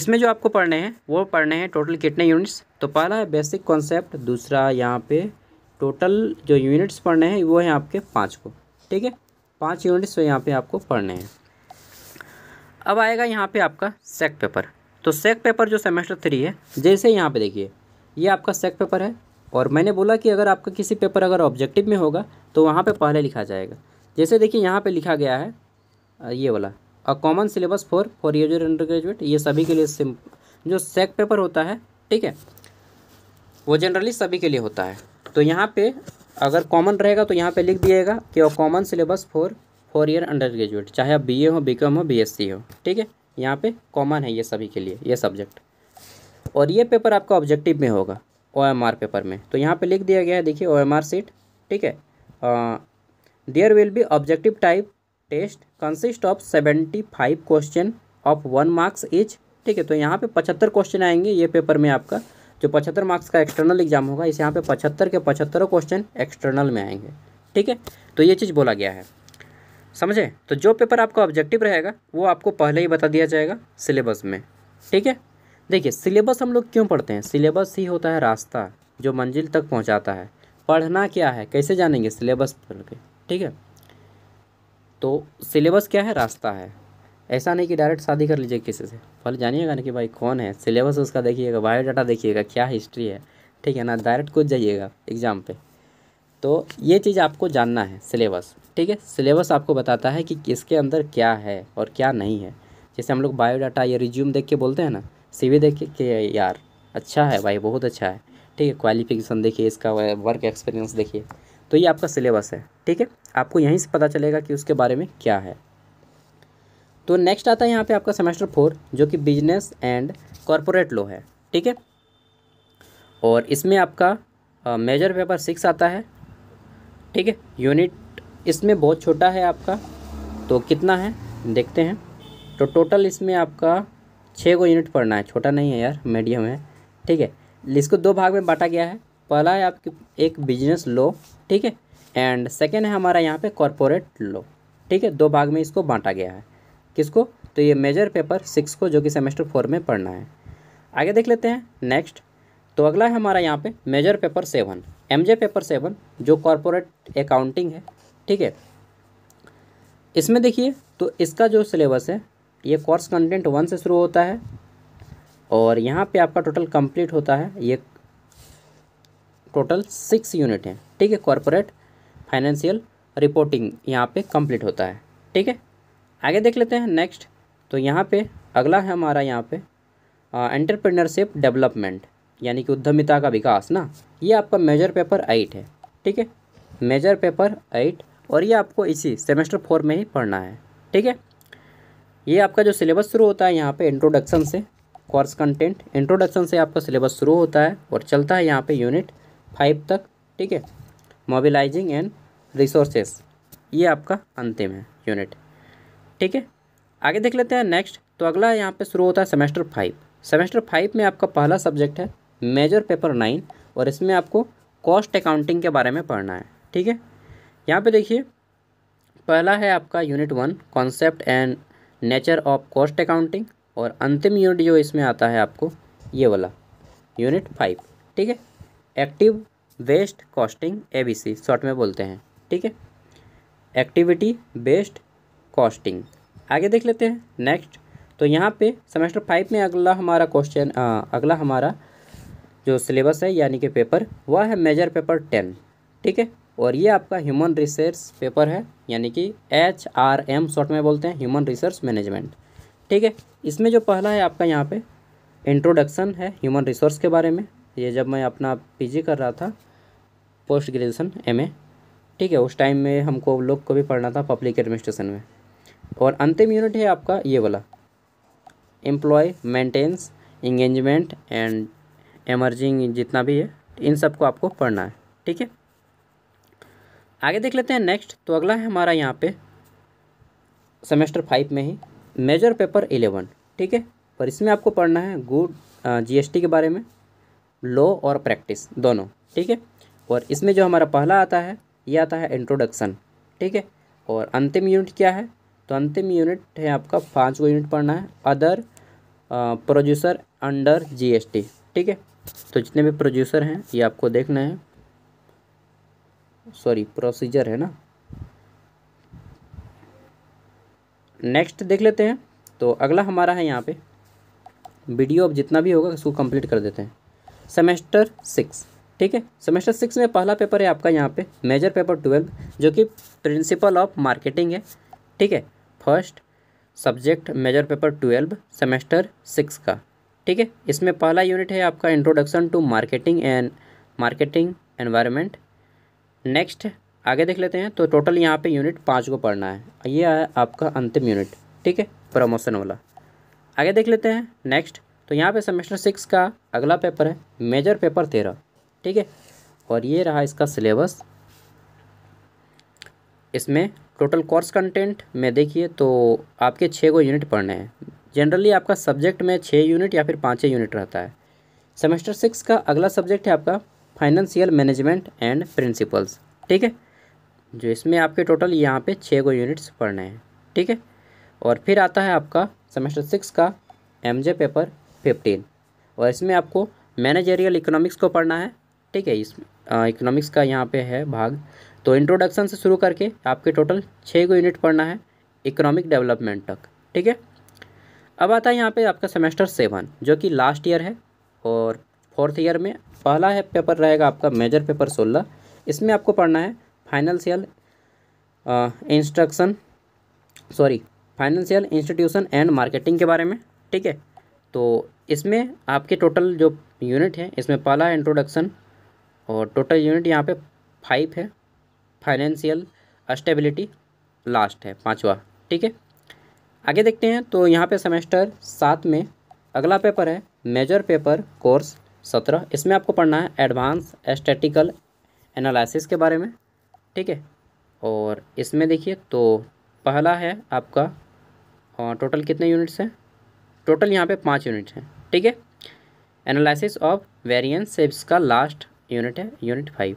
इसमें जो आपको पढ़ने हैं वो पढ़ने हैं टोटल कितने यूनिट्स तो पहला है बेसिक कॉन्सेप्ट दूसरा यहाँ पे टोटल जो यूनिट्स पढ़ने हैं वो हैं आपके पाँच को ठीक है पाँच यूनिट्स यहाँ पे आपको पढ़ने हैं अब आएगा यहाँ पे आपका सेक पेपर तो सेक पेपर जो सेमेस्टर थ्री है जैसे यहाँ पे देखिए ये आपका सेक पेपर है और मैंने बोला कि अगर आपका किसी पेपर अगर ऑब्जेक्टिव में होगा तो वहाँ पे पहले लिखा जाएगा जैसे देखिए यहाँ पे लिखा गया है ये वाला uh common syllabus for for user undergraduate ये सभी के लिए सिम जो सेक पेपर होता है ठीक है वो जनरली सभी के लिए होता है तो यहाँ पर अगर कॉमन रहेगा तो यहाँ पर लिख दिएगा कि uh common syllabus for four year undergraduate चाहे आप ए हो कॉम हो सी हो ठीक है यहाँ पे कॉमन है ये सभी के लिए ये सब्जेक्ट और ये पेपर आपका ऑब्जेक्टिव में होगा ओ पेपर में तो यहाँ पे लिख दिया गया है देखिए ओ सीट ठीक है there will be objective type test consist of seventy five question of one marks each ठीक है तो यहाँ पे पचहत्तर क्वेश्चन आएंगे ये पेपर में आपका जो पचहत्तर मार्क्स का एक्सटर्नल एग्जाम होगा इस यहाँ पे पचहत्तर के पचहत्तरों क्वेश्चन एक्सटर्नल में आएंगे ठीक है तो ये चीज़ बोला गया है समझे तो जो पेपर आपका ऑब्जेक्टिव रहेगा वो आपको पहले ही बता दिया जाएगा सिलेबस में ठीक है देखिए सिलेबस हम लोग क्यों पढ़ते हैं सिलेबस ही होता है रास्ता जो मंजिल तक पहुंचाता है पढ़ना क्या है कैसे जानेंगे सिलेबस पढ़ के ठीक है तो सिलेबस क्या है रास्ता है ऐसा नहीं कि डायरेक्ट शादी कर लीजिए किसी से पहले जानिएगा ना कि भाई कौन है सिलेबस उसका देखिएगा बायोडाटा देखिएगा क्या हिस्ट्री है ठीक है ना डायरेक्ट कुछ जाइएगा एग्ज़ाम पर तो ये चीज़ आपको जानना है सिलेबस ठीक है सिलेबस आपको बताता है कि किसके अंदर क्या है और क्या नहीं है जैसे हम लोग बायोडाटा या रिज्यूम देख के बोलते हैं ना सी देख के कि यार अच्छा है भाई बहुत अच्छा है ठीक है क्वालिफिकेशन देखिए इसका वर्क एक्सपीरियंस देखिए तो ये आपका सिलेबस है ठीक है आपको यहीं से पता चलेगा कि उसके बारे में क्या है तो नेक्स्ट आता है यहाँ पे आपका सेमेस्टर फोर जो कि बिजनेस एंड कॉरपोरेट लॉ है ठीक है और इसमें आपका मेजर पेपर सिक्स आता है ठीक है यूनिट इसमें बहुत छोटा है आपका तो कितना है देखते हैं तो टोटल इसमें आपका छः को यूनिट पढ़ना है छोटा नहीं है यार मीडियम है ठीक है इसको दो भाग में बांटा गया है पहला है आपकी एक बिजनेस लो ठीक है एंड सेकेंड है हमारा यहाँ पे कॉरपोरेट लो ठीक है दो भाग में इसको बांटा गया है किसको तो ये मेजर पेपर सिक्स को जो कि सेमेस्टर फोर में पढ़ना है आगे देख लेते हैं नेक्स्ट तो अगला है हमारा यहाँ पे major paper seven MJ paper seven जो कॉरपोरेट अकाउंटिंग है ठीक है इसमें देखिए तो इसका जो सिलेबस है ये कोर्स कंटेंट वन से शुरू होता है और यहाँ पे आपका टोटल कंप्लीट होता है ये टोटल सिक्स यूनिट है ठीक है कॉरपोरेट फाइनेंशियल रिपोर्टिंग यहाँ पे कंप्लीट होता है ठीक है आगे देख लेते हैं नेक्स्ट तो यहाँ पे अगला है हमारा यहाँ पे एंटरप्रेन्योरशिप डेवलपमेंट यानी कि उद्यमिता का विकास ना ये आपका मेजर पेपर एट है ठीक है मेजर पेपर एट और ये आपको इसी सेमेस्टर फोर में ही पढ़ना है ठीक है ये आपका जो सिलेबस शुरू होता है यहाँ पे इंट्रोडक्शन से कोर्स कंटेंट इंट्रोडक्शन से आपका सिलेबस शुरू होता है और चलता है यहाँ पे यूनिट फाइव तक ठीक है मोबिलाइजिंग एंड रिसोर्सेस ये आपका अंतिम है यूनिट ठीक है आगे देख लेते हैं नेक्स्ट तो अगला यहाँ पे शुरू होता है सेमेस्टर फाइव सेमेस्टर फाइव में आपका पहला सब्जेक्ट है मेजर पेपर नाइन और इसमें आपको कॉस्ट अकाउंटिंग के बारे में पढ़ना है ठीक है यहाँ पे देखिए पहला है आपका unit one concept and nature of cost accounting और अंतिम यूनिट जो इसमें आता है आपको ये वाला यूनिट फाइव ठीक है active waste costing C short में बोलते हैं ठीक है एक्टिविटी बेस्ड कॉस्टिंग आगे देख लेते हैं नेक्स्ट तो यहाँ पे सेमेस्टर फाइव में अगला हमारा क्वेश्चन अगला हमारा जो सिलेबस है यानी कि पेपर वह है मेजर पेपर टेन ठीक है और ये आपका ह्यूमन रिसर्च पेपर है यानी कि एच आर एम शॉर्ट में बोलते हैं ह्यूमन रिसर्च मैनेजमेंट ठीक है इसमें जो पहला है आपका यहाँ पे इंट्रोडक्शन है ह्यूमन रिसोर्स के बारे में ये जब मैं अपना पीजी कर रहा था पोस्ट ग्रेजुएशन एमए ठीक है उस टाइम में हमको लोग को भी पढ़ना था पब्लिक एडमिनिस्ट्रेशन में और अंतिम यूनिट है आपका ये वाला employ maintenance engagement and emerging जितना भी है इन सबको आपको पढ़ना है ठीक है आगे देख लेते हैं नेक्स्ट तो अगला है हमारा यहाँ पे सेमेस्टर फाइव में ही मेजर पेपर इलेवन ठीक है पर इसमें आपको पढ़ना है गुड जीएसटी के बारे में लॉ और प्रैक्टिस दोनों ठीक है और इसमें जो हमारा पहला आता है ये आता है इंट्रोडक्शन ठीक है और अंतिम यूनिट क्या है तो अंतिम यूनिट है आपका पाँच यूनिट पढ़ना है अदर प्रोड्यूसर अंडर जीएसटी ठीक है तो जितने भी प्रोड्यूसर हैं ये आपको देखना है सॉरी प्रोसीजर है ना नेक्स्ट देख लेते हैं तो अगला हमारा है यहाँ पे वीडियो अब जितना भी होगा उसको कंप्लीट कर देते हैं सेमेस्टर सिक्स ठीक है सेमेस्टर सिक्स में पहला पेपर है आपका यहाँ पे मेजर पेपर ट्वेल्व जो कि प्रिंसिपल ऑफ मार्केटिंग है ठीक है first subject major paper twelve semester six का ठीक है इसमें पहला यूनिट है आपका introduction to marketing and marketing environment next आगे देख लेते हैं तो टोटल यहाँ पे यूनिट पाँच को पढ़ना है ये है आपका अंतिम यूनिट ठीक है प्रमोशन वाला आगे देख लेते हैं नेक्स्ट तो यहाँ पे सेमेस्टर सिक्स का अगला पेपर है मेजर पेपर तेरह ठीक है और ये रहा इसका सिलेबस इसमें टोटल कोर्स कंटेंट में देखिए तो आपके छः को यूनिट पढ़ने हैं जनरली आपका सब्जेक्ट में छः यूनिट या फिर पाँच यूनिट रहता है सेमेस्टर सिक्स का अगला सब्जेक्ट है आपका फाइनेंशियल मैनेजमेंट एंड प्रिंसिपल्स ठीक है जो इसमें आपके टोटल यहाँ पे छः को यूनिट्स पढ़ने हैं ठीक है और फिर आता है आपका सेमेस्टर सिक्स का एम जे पेपर फिफ्टीन और इसमें आपको मैनेजेरियल इकोनॉमिक्स को पढ़ना है ठीक है इस इकोनॉमिक्स का यहाँ पे है भाग तो इंट्रोडक्शन से शुरू करके आपके टोटल छः को यूनिट पढ़ना है इकोनॉमिक डेवलपमेंट तक ठीक है अब आता है यहाँ पे आपका सेमेस्टर सेवन जो कि लास्ट ईयर है और फोर्थ ईयर में पहला है पेपर रहेगा आपका मेजर पेपर सोलह इसमें आपको पढ़ना है financial instruction sorry financial institution and marketing के बारे में ठीक है तो इसमें आपके टोटल जो यूनिट है इसमें पहला है इंट्रोडक्शन और टोटल यूनिट यहाँ पे फाइव है फाइनेंशियल स्टेबिलिटी लास्ट है पाँचवा ठीक है आगे देखते हैं तो यहाँ पे सेमेस्टर सात में अगला पेपर है मेजर पेपर कोर्स सत्रह इसमें आपको पढ़ना है एडवांस एस्टेटिकल एनालिसिस के बारे में ठीक है और इसमें देखिए तो पहला है आपका और टोटल कितने यूनिट्स हैं टोटल यहाँ पे पाँच यूनिट हैं ठीक है एनालिसिस ऑफ वेरियंस सेप्स का लास्ट यूनिट है यूनिट फाइव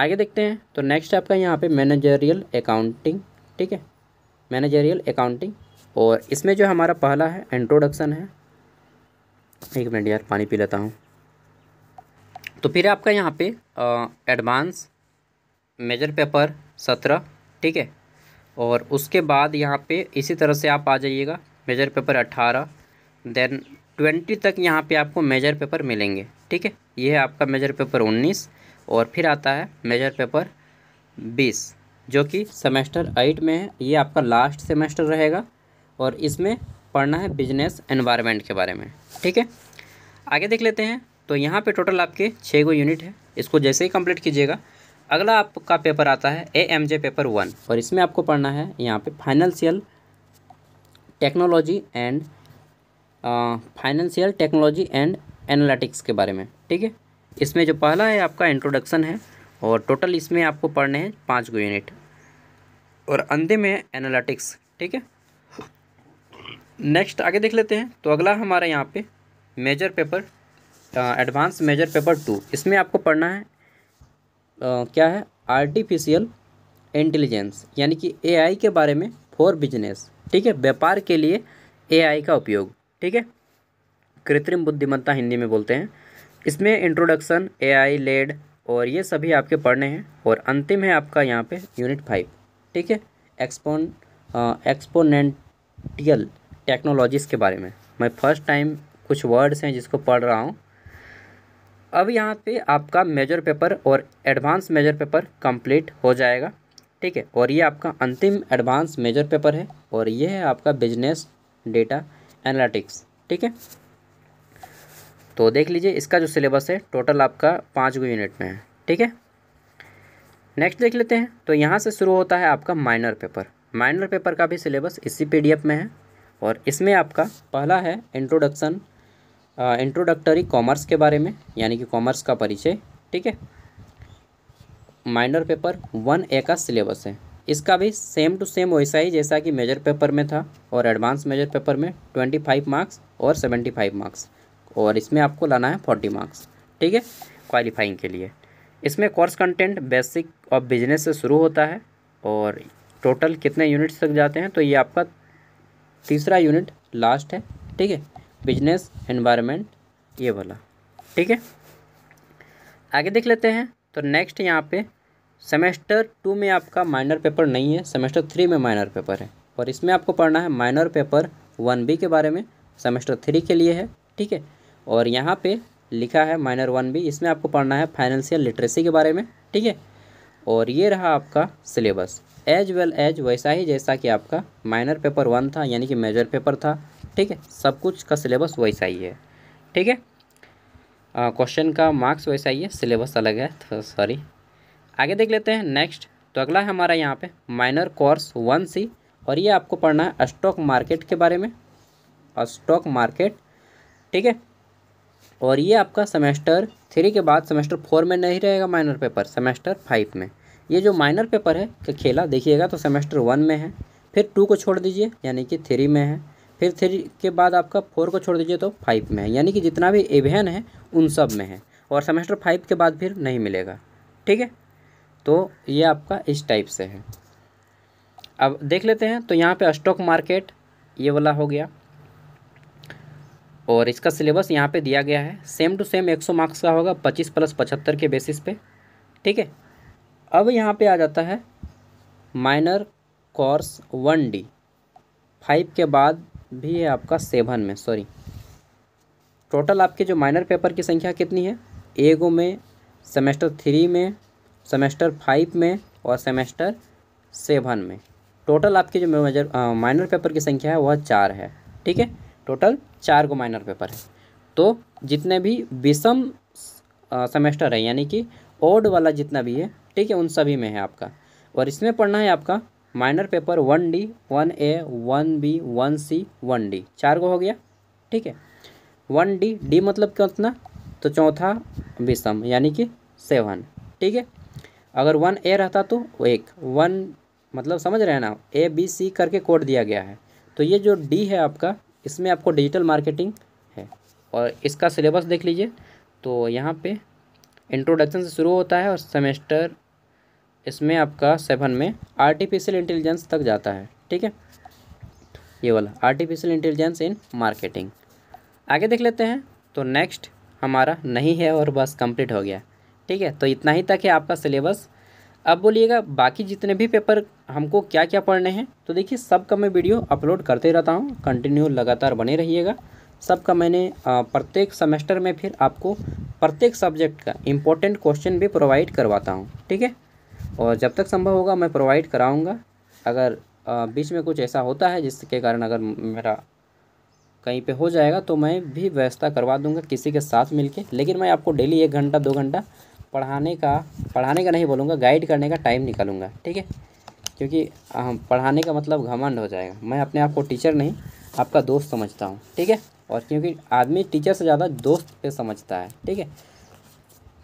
आगे देखते हैं तो नेक्स्ट आपका यहाँ पे मैनेजरियल अकाउंटिंग ठीक है मैनेजरियल अकाउंटिंग और इसमें जो हमारा पहला है इंट्रोडक्शन है एक मिनट यार पानी पी लेता हूँ तो फिर आपका यहाँ पे एडवांस मेजर पेपर सत्रह ठीक है और उसके बाद यहाँ पे इसी तरह से आप आ जाइएगा मेजर पेपर अट्ठारह देन ट्वेंटी तक यहाँ पे आपको मेजर पेपर मिलेंगे ठीक है ये है आपका मेजर पेपर उन्नीस और फिर आता है मेजर पेपर बीस जो कि सेमेस्टर एट में है ये आपका लास्ट सेमेस्टर रहेगा और इसमें पढ़ना है बिजनेस एनवायरनमेंट के बारे में ठीक है आगे देख लेते हैं तो यहाँ पे टोटल आपके छः गो यूनिट है इसको जैसे ही कंप्लीट कीजिएगा अगला आपका पेपर आता है A M J paper one और इसमें आपको पढ़ना है यहाँ पे financial technology and financial technology and analytics के बारे में ठीक है इसमें जो पहला है आपका इंट्रोडक्शन है और टोटल इसमें आपको पढ़ने हैं पाँच गो यूनिट और अंधे में है एनालिटिक्स ठीक है नेक्स्ट आगे देख लेते हैं तो अगला हमारे यहाँ पे major paper advance major paper two इसमें आपको पढ़ना है आ, क्या है आर्टिफिशियल इंटेलिजेंस यानी कि एआई के बारे में फॉर बिजनेस ठीक है व्यापार के लिए एआई का उपयोग ठीक है कृत्रिम बुद्धिमत्ता हिंदी में बोलते हैं इसमें इंट्रोडक्शन ए लेड और ये सभी आपके पढ़ने हैं और अंतिम है आपका यहाँ पे यूनिट फाइव ठीक है एक्सपोन एक्सपोनेंटियल टेक्नोलॉजीज़ के बारे में मैं फर्स्ट टाइम कुछ वर्ड्स हैं जिसको पढ़ रहा हूँ अब यहाँ पे आपका मेजर पेपर और एडवांस मेजर पेपर कंप्लीट हो जाएगा ठीक है और ये आपका अंतिम एडवांस मेजर पेपर है और ये है आपका बिजनेस डेटा एनालिटिक्स ठीक है तो देख लीजिए इसका जो सिलेबस है टोटल आपका पाँच गो यूनिट में है ठीक है नेक्स्ट देख लेते हैं तो यहाँ से शुरू होता है आपका माइनर पेपर माइनर पेपर का भी सिलेबस इसी पी में है और इसमें आपका पहला है इंट्रोडक्शन इंट्रोडक्टरी कॉमर्स के बारे में यानी कि कॉमर्स का परिचय ठीक है माइनर पेपर वन ए का सिलेबस है इसका भी सेम टू सेम वैसा ही जैसा कि मेजर पेपर में था और एडवांस मेजर पेपर में ट्वेंटी फाइव मार्क्स और सेवेंटी फाइव मार्क्स और इसमें आपको लाना है फोर्टी मार्क्स ठीक है क्वालिफाइंग के लिए इसमें course content basic of business से शुरू होता है और टोटल कितने यूनिट्स तक जाते हैं तो ये आपका तीसरा यूनिट लास्ट है ठीक है बिजनेस एनवायरनमेंट ये वाला ठीक है आगे देख लेते हैं तो नेक्स्ट यहाँ पे सेमेस्टर टू में आपका माइनर पेपर नहीं है सेमेस्टर थ्री में माइनर पेपर है और इसमें आपको पढ़ना है माइनर पेपर वन बी के बारे में सेमेस्टर थ्री के लिए है ठीक है और यहाँ पे लिखा है माइनर वन भी इसमें आपको पढ़ना है फाइनेंशियल लिटरेसी के बारे में ठीक है और ये रहा आपका सिलेबस एज वेल एज वैसा ही जैसा कि आपका माइनर पेपर वन था यानी कि मेजर पेपर था ठीक है सब कुछ का सिलेबस वैसा ही है ठीक है क्वेश्चन का मार्क्स वैसा ही है सिलेबस अलग है तो सॉरी आगे देख लेते हैं नेक्स्ट तो अगला है हमारा यहाँ पे माइनर कोर्स वन सी और ये आपको पढ़ना है स्टॉक मार्केट के बारे में स्टॉक मार्केट ठीक है और ये आपका सेमेस्टर थ्री के बाद सेमेस्टर फोर में नहीं रहेगा माइनर पेपर सेमेस्टर फाइव में ये जो माइनर पेपर है का खेला देखिएगा तो सेमेस्टर वन में है फिर टू को छोड़ दीजिए यानी कि थ्री में है फिर थ्री के बाद आपका फोर को छोड़ दीजिए तो फाइव में है यानी कि जितना भी एवहन है उन सब में है और सेमेस्टर फाइव के बाद फिर नहीं मिलेगा ठीक है तो ये आपका इस टाइप से है अब देख लेते हैं तो यहाँ पे स्टॉक मार्केट ये वाला हो गया और इसका सिलेबस यहाँ पे दिया गया है सेम टू सेम 100 मार्क्स का होगा 25 प्लस पचहत्तर के बेसिस पे ठीक है अब यहाँ पे आ जाता है minor course one D five के बाद भी है आपका सेवन में सॉरी टोटल आपके जो माइनर पेपर की संख्या कितनी है एगो में सेमेस्टर थ्री में सेमेस्टर फाइव में और सेमेस्टर सेवन में टोटल आपके जो मेजर माइनर पेपर की संख्या है वह चार है ठीक है टोटल चार को माइनर पेपर है तो जितने भी विषम सेमेस्टर है यानी कि ओड वाला जितना भी है ठीक है उन सभी में है आपका और इसमें पढ़ना है आपका minor paper one D one A one B one C one D चार को हो गया ठीक है वन डी डी मतलब उतना तो चौथा विषम यानी कि सेवन ठीक है अगर वन ए रहता तो एक वन मतलब समझ रहे हैं ना ए बी सी करके कोड दिया गया है तो ये जो डी है आपका इसमें आपको डिजिटल मार्केटिंग है और इसका सिलेबस देख लीजिए तो यहाँ पे इंट्रोडक्शन से शुरू होता है और सेमेस्टर इसमें आपका सेवन में आर्टिफिशियल इंटेलिजेंस तक जाता है ठीक है ये वाला आर्टिफिशियल इंटेलिजेंस इन मार्केटिंग आगे देख लेते हैं तो नेक्स्ट हमारा नहीं है और बस कंप्लीट हो गया ठीक है तो इतना ही तक है आपका सिलेबस अब बोलिएगा बाकी जितने भी पेपर हमको क्या क्या पढ़ने हैं तो देखिए सब का मैं वीडियो अपलोड करते रहता हूँ कंटिन्यू लगातार बने रहिएगा सब का मैंने प्रत्येक सेमेस्टर में फिर आपको प्रत्येक सब्जेक्ट का इम्पोर्टेंट क्वेश्चन भी प्रोवाइड करवाता हूँ ठीक है और जब तक संभव होगा मैं प्रोवाइड कराऊँगा अगर बीच में कुछ ऐसा होता है जिसके कारण अगर मेरा कहीं पे हो जाएगा तो मैं भी व्यवस्था करवा दूंगा किसी के साथ मिलके लेकिन मैं आपको डेली एक घंटा दो घंटा पढ़ाने का पढ़ाने का नहीं बोलूँगा गाइड करने का टाइम निकालूंगा ठीक है क्योंकि हम पढ़ाने का मतलब घमंड हो जाएगा मैं अपने आप को टीचर नहीं आपका दोस्त समझता हूँ ठीक है और क्योंकि आदमी टीचर से ज़्यादा दोस्त पे समझता है ठीक है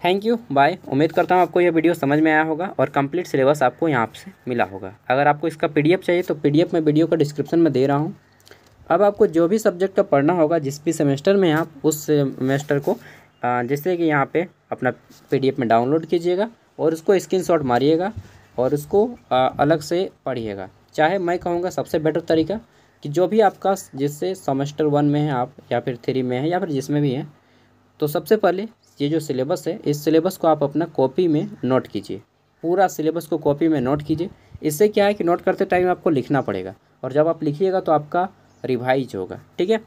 थैंक यू बाय उम्मीद करता हूँ आपको यह वीडियो समझ में आया होगा और कंप्लीट सिलेबस आपको यहाँ से मिला होगा अगर आपको इसका पी चाहिए तो पी मैं वीडियो का डिस्क्रिप्शन में दे रहा हूँ अब आपको जो भी सब्जेक्ट का पढ़ना होगा जिस भी सेमेस्टर में आप उस सेमेस्टर को जैसे कि यहाँ पे अपना पीडीएफ में डाउनलोड कीजिएगा और उसको स्क्रीनशॉट मारिएगा और उसको अलग से पढ़िएगा चाहे मैं कहूँगा सबसे बेटर तरीका कि जो भी आपका जिससे सेमेस्टर वन में है आप या फिर थ्री में है या फिर जिसमें भी है तो सबसे पहले ये जो सिलेबस है इस सिलेबस को आप अपना कॉपी में नोट कीजिए पूरा सिलेबस को कॉपी में नोट कीजिए इससे क्या है कि नोट करते टाइम आपको लिखना पड़ेगा और जब आप लिखिएगा तो आपका रिवाइज होगा ठीक है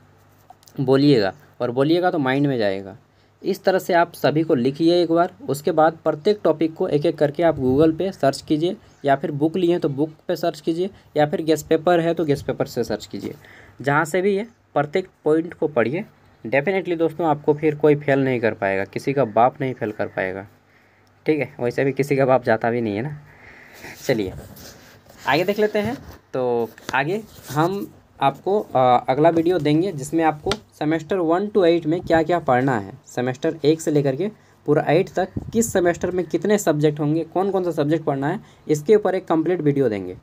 बोलिएगा और बोलिएगा तो माइंड में जाएगा इस तरह से आप सभी को लिखिए एक बार उसके बाद प्रत्येक टॉपिक को एक एक करके आप गूगल पे सर्च कीजिए या फिर बुक लिए तो बुक पे सर्च कीजिए या फिर गेस्ट पेपर है तो गेस्ट पेपर से सर्च कीजिए जहाँ से भी है प्रत्येक पॉइंट को पढ़िए डेफिनेटली दोस्तों आपको फिर कोई फेल नहीं कर पाएगा किसी का बाप नहीं फेल कर पाएगा ठीक है वैसे भी किसी का बाप जाता भी नहीं है ना चलिए आगे देख लेते हैं तो आगे हम आपको अगला वीडियो देंगे जिसमें आपको सेमेस्टर वन टू एट में क्या क्या पढ़ना है सेमेस्टर एक से लेकर के पूरा एट तक किस सेमेस्टर में कितने सब्जेक्ट होंगे कौन कौन सा सब्जेक्ट पढ़ना है इसके ऊपर एक कंप्लीट वीडियो देंगे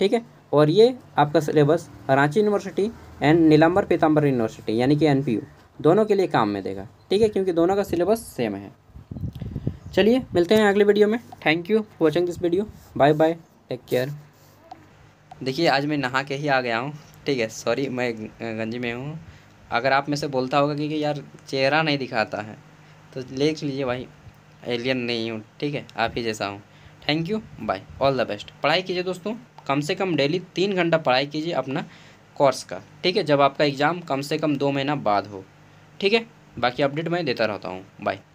ठीक है और ये आपका syllabus Ranchi university and Nilamber Pitamber university यानी कि एन दोनों के लिए काम में देगा ठीक है क्योंकि दोनों का सिलेबस सेम है चलिए मिलते हैं अगले वीडियो में thank you watching this video bye bye take care देखिए आज मैं नहा के ही आ गया हूँ ठीक है सॉरी मैं गंजी में हूँ अगर आप में से बोलता होगा कि, कि यार चेहरा नहीं दिखाता है तो लिख लीजिए भाई एलियन नहीं हूँ ठीक है आप ही जैसा हूँ thank you bye all the best पढ़ाई कीजिए दोस्तों कम से कम डेली तीन घंटा पढ़ाई कीजिए अपना कोर्स का ठीक है जब आपका एग्ज़ाम कम से कम दो महीना बाद हो ठीक है बाकी अपडेट मैं देता रहता हूँ बाय